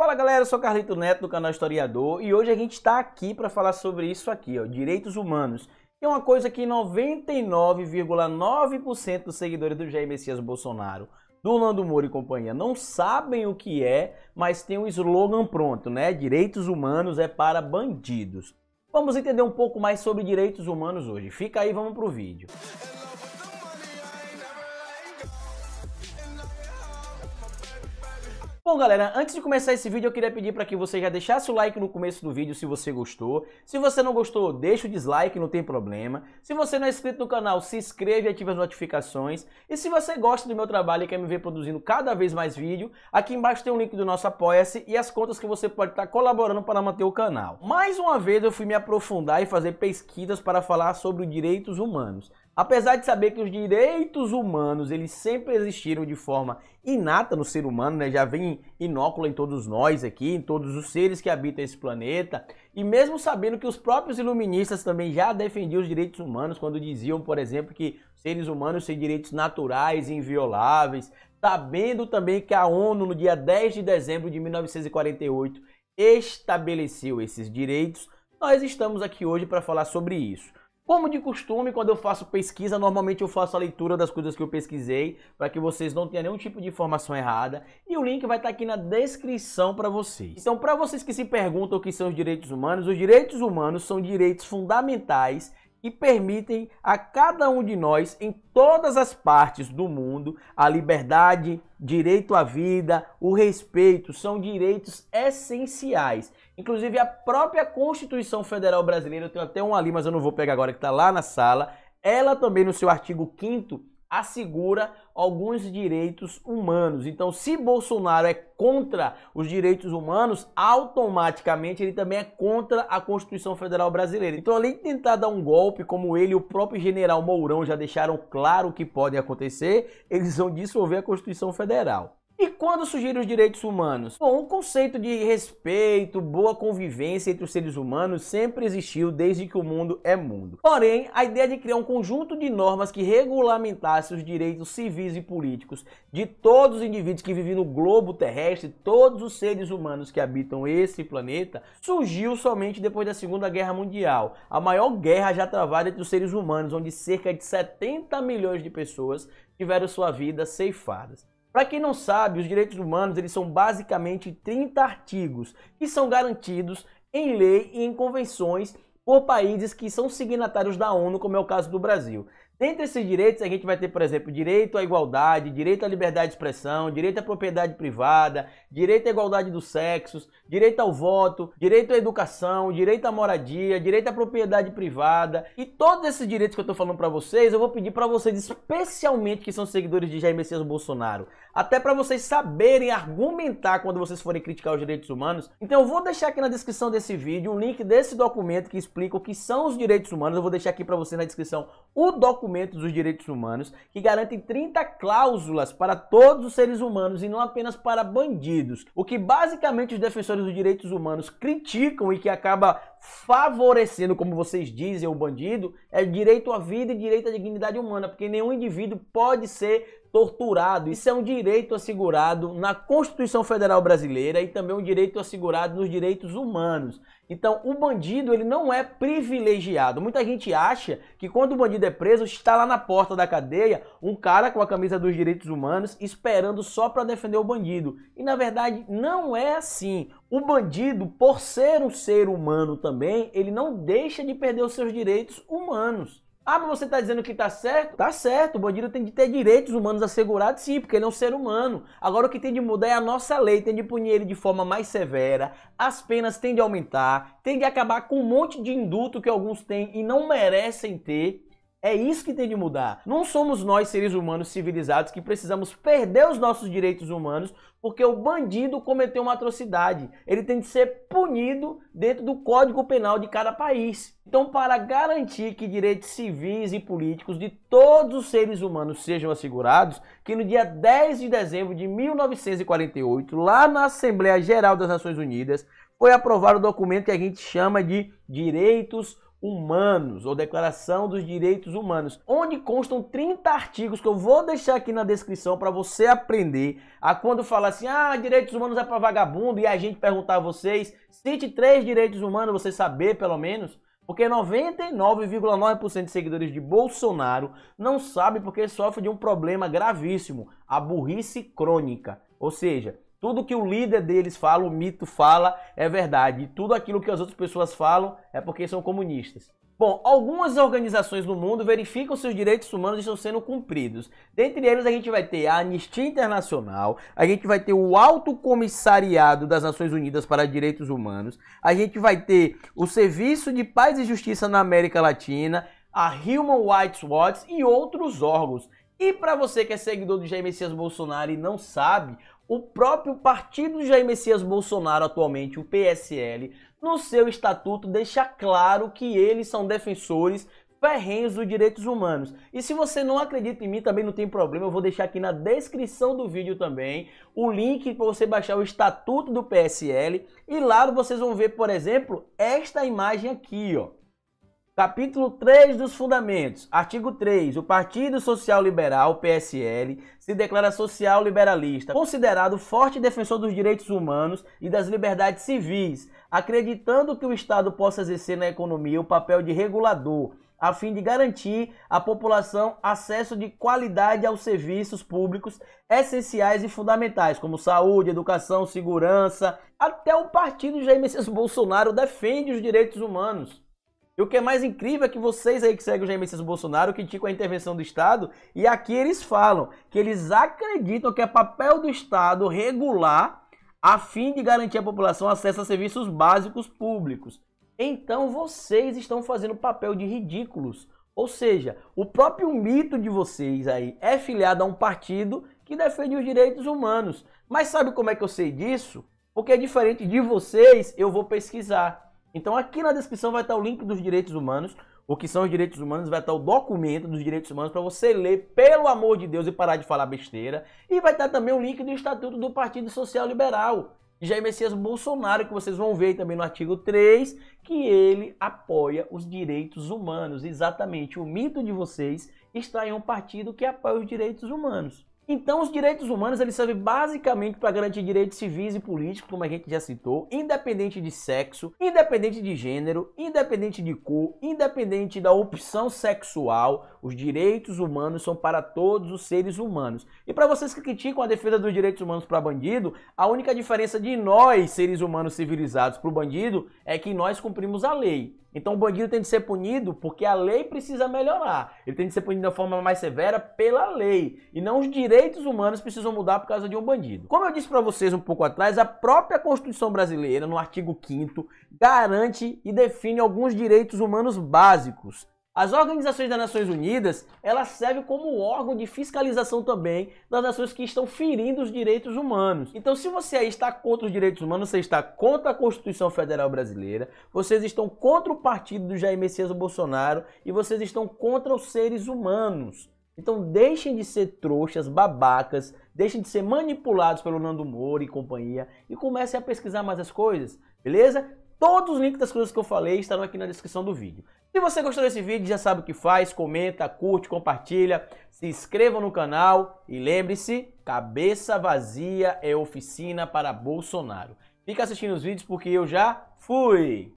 Fala galera, eu sou Carlito Neto do canal Historiador e hoje a gente está aqui para falar sobre isso aqui, ó, direitos humanos. Que é uma coisa que 99,9% dos seguidores do Jair Messias Bolsonaro, do Lando Moura e companhia não sabem o que é, mas tem um slogan pronto, né? Direitos humanos é para bandidos. Vamos entender um pouco mais sobre direitos humanos hoje. Fica aí, vamos pro vídeo. Hello. Bom, galera, antes de começar esse vídeo, eu queria pedir para que você já deixasse o like no começo do vídeo se você gostou. Se você não gostou, deixa o dislike, não tem problema. Se você não é inscrito no canal, se inscreve e ative as notificações. E se você gosta do meu trabalho e quer me ver produzindo cada vez mais vídeo, aqui embaixo tem um link do nosso Apoia-se e as contas que você pode estar colaborando para manter o canal. Mais uma vez eu fui me aprofundar e fazer pesquisas para falar sobre direitos humanos. Apesar de saber que os direitos humanos eles sempre existiram de forma inata no ser humano, né? já vem inócula em todos nós aqui, em todos os seres que habitam esse planeta, e mesmo sabendo que os próprios iluministas também já defendiam os direitos humanos quando diziam, por exemplo, que seres humanos têm direitos naturais e invioláveis, sabendo também que a ONU, no dia 10 de dezembro de 1948, estabeleceu esses direitos, nós estamos aqui hoje para falar sobre isso. Como de costume, quando eu faço pesquisa, normalmente eu faço a leitura das coisas que eu pesquisei, para que vocês não tenham nenhum tipo de informação errada. E o link vai estar tá aqui na descrição para vocês. Então, para vocês que se perguntam o que são os direitos humanos, os direitos humanos são direitos fundamentais que permitem a cada um de nós, em todas as partes do mundo, a liberdade, direito à vida, o respeito, são direitos essenciais Inclusive, a própria Constituição Federal Brasileira, eu tenho até um ali, mas eu não vou pegar agora, que está lá na sala, ela também, no seu artigo 5 assegura alguns direitos humanos. Então, se Bolsonaro é contra os direitos humanos, automaticamente ele também é contra a Constituição Federal Brasileira. Então, além de tentar dar um golpe, como ele e o próprio general Mourão já deixaram claro que pode acontecer, eles vão dissolver a Constituição Federal. E quando surgiram os direitos humanos? Bom, o conceito de respeito, boa convivência entre os seres humanos sempre existiu desde que o mundo é mundo. Porém, a ideia de criar um conjunto de normas que regulamentasse os direitos civis e políticos de todos os indivíduos que vivem no globo terrestre, todos os seres humanos que habitam esse planeta, surgiu somente depois da Segunda Guerra Mundial, a maior guerra já travada entre os seres humanos, onde cerca de 70 milhões de pessoas tiveram sua vida ceifadas. Para quem não sabe, os direitos humanos eles são basicamente 30 artigos que são garantidos em lei e em convenções por países que são signatários da ONU, como é o caso do Brasil. Dentre esses direitos, a gente vai ter, por exemplo, direito à igualdade, direito à liberdade de expressão, direito à propriedade privada, direito à igualdade dos sexos, direito ao voto, direito à educação, direito à moradia, direito à propriedade privada. E todos esses direitos que eu estou falando para vocês, eu vou pedir para vocês, especialmente que são seguidores de Jair Messias Bolsonaro, até para vocês saberem argumentar quando vocês forem criticar os direitos humanos. Então eu vou deixar aqui na descrição desse vídeo o link desse documento que explica o que são os direitos humanos. Eu vou deixar aqui para vocês na descrição o documento documentos dos direitos humanos que garantem 30 cláusulas para todos os seres humanos e não apenas para bandidos. O que basicamente os defensores dos direitos humanos criticam e que acaba favorecendo, como vocês dizem, o bandido é direito à vida e direito à dignidade humana, porque nenhum indivíduo pode ser torturado. Isso é um direito assegurado na Constituição Federal Brasileira e também um direito assegurado nos direitos humanos. Então, o bandido ele não é privilegiado. Muita gente acha que quando o bandido é preso, está lá na porta da cadeia um cara com a camisa dos direitos humanos esperando só para defender o bandido. E na verdade, não é assim. O bandido, por ser um ser humano também, ele não deixa de perder os seus direitos humanos. Ah, mas você está dizendo que está certo? Tá certo, o bandido tem de ter direitos humanos assegurados, sim, porque ele é um ser humano. Agora o que tem de mudar é a nossa lei, tem de punir ele de forma mais severa, as penas têm de aumentar, tem de acabar com um monte de induto que alguns têm e não merecem ter. É isso que tem de mudar. Não somos nós, seres humanos civilizados, que precisamos perder os nossos direitos humanos porque o bandido cometeu uma atrocidade. Ele tem de ser punido dentro do Código Penal de cada país. Então, para garantir que direitos civis e políticos de todos os seres humanos sejam assegurados, que no dia 10 de dezembro de 1948, lá na Assembleia Geral das Nações Unidas, foi aprovado o documento que a gente chama de Direitos Humanos Humanos, ou Declaração dos Direitos Humanos, onde constam 30 artigos que eu vou deixar aqui na descrição para você aprender a quando falar assim, ah, direitos humanos é para vagabundo, e a gente perguntar a vocês, cite três direitos humanos, você saber pelo menos, porque 99,9% de seguidores de Bolsonaro não sabe porque sofre de um problema gravíssimo, a burrice crônica. Ou seja, tudo que o líder deles fala, o mito fala, é verdade. E tudo aquilo que as outras pessoas falam é porque são comunistas. Bom, algumas organizações no mundo verificam se os direitos humanos estão sendo cumpridos. Dentre eles, a gente vai ter a Anistia Internacional, a gente vai ter o Alto Comissariado das Nações Unidas para Direitos Humanos, a gente vai ter o Serviço de Paz e Justiça na América Latina, a Human Rights Watch e outros órgãos. E para você que é seguidor do Jair Messias Bolsonaro e não sabe, o próprio partido Jair Messias Bolsonaro, atualmente o PSL, no seu estatuto deixa claro que eles são defensores ferrenhos dos direitos humanos. E se você não acredita em mim, também não tem problema, eu vou deixar aqui na descrição do vídeo também o link para você baixar o estatuto do PSL e lá vocês vão ver, por exemplo, esta imagem aqui, ó. Capítulo 3 dos Fundamentos, artigo 3. O Partido Social Liberal, PSL, se declara social liberalista, considerado forte defensor dos direitos humanos e das liberdades civis, acreditando que o Estado possa exercer na economia o papel de regulador, a fim de garantir à população acesso de qualidade aos serviços públicos essenciais e fundamentais, como saúde, educação, segurança. Até o partido Jair Messias Bolsonaro defende os direitos humanos. E o que é mais incrível é que vocês aí que seguem o Jair Messias Bolsonaro criticam a intervenção do Estado e aqui eles falam que eles acreditam que é papel do Estado regular a fim de garantir à população acesso a serviços básicos públicos. Então vocês estão fazendo papel de ridículos. Ou seja, o próprio mito de vocês aí é filiado a um partido que defende os direitos humanos. Mas sabe como é que eu sei disso? Porque diferente de vocês, eu vou pesquisar. Então aqui na descrição vai estar o link dos direitos humanos, o que são os direitos humanos, vai estar o documento dos direitos humanos para você ler, pelo amor de Deus, e parar de falar besteira. E vai estar também o link do Estatuto do Partido Social Liberal, Jair Messias Bolsonaro, que vocês vão ver também no artigo 3, que ele apoia os direitos humanos. Exatamente, o mito de vocês está em um partido que apoia os direitos humanos. Então, os direitos humanos eles servem basicamente para garantir direitos civis e políticos, como a gente já citou, independente de sexo, independente de gênero, independente de cor, independente da opção sexual, os direitos humanos são para todos os seres humanos. E para vocês que criticam a defesa dos direitos humanos para bandido, a única diferença de nós, seres humanos civilizados, para o bandido é que nós cumprimos a lei. Então o bandido tem de ser punido porque a lei precisa melhorar. Ele tem de ser punido de uma forma mais severa pela lei. E não os direitos humanos precisam mudar por causa de um bandido. Como eu disse para vocês um pouco atrás, a própria Constituição brasileira, no artigo 5 garante e define alguns direitos humanos básicos. As organizações das Nações Unidas, elas servem como órgão de fiscalização também das nações que estão ferindo os direitos humanos. Então, se você aí está contra os direitos humanos, você está contra a Constituição Federal Brasileira, vocês estão contra o partido do Jair Messias Bolsonaro e vocês estão contra os seres humanos. Então deixem de ser trouxas, babacas, deixem de ser manipulados pelo Nando Moura e companhia e comecem a pesquisar mais as coisas, beleza? Todos os links das coisas que eu falei estarão aqui na descrição do vídeo. Se você gostou desse vídeo, já sabe o que faz, comenta, curte, compartilha, se inscreva no canal e lembre-se, cabeça vazia é oficina para Bolsonaro. Fica assistindo os vídeos porque eu já fui!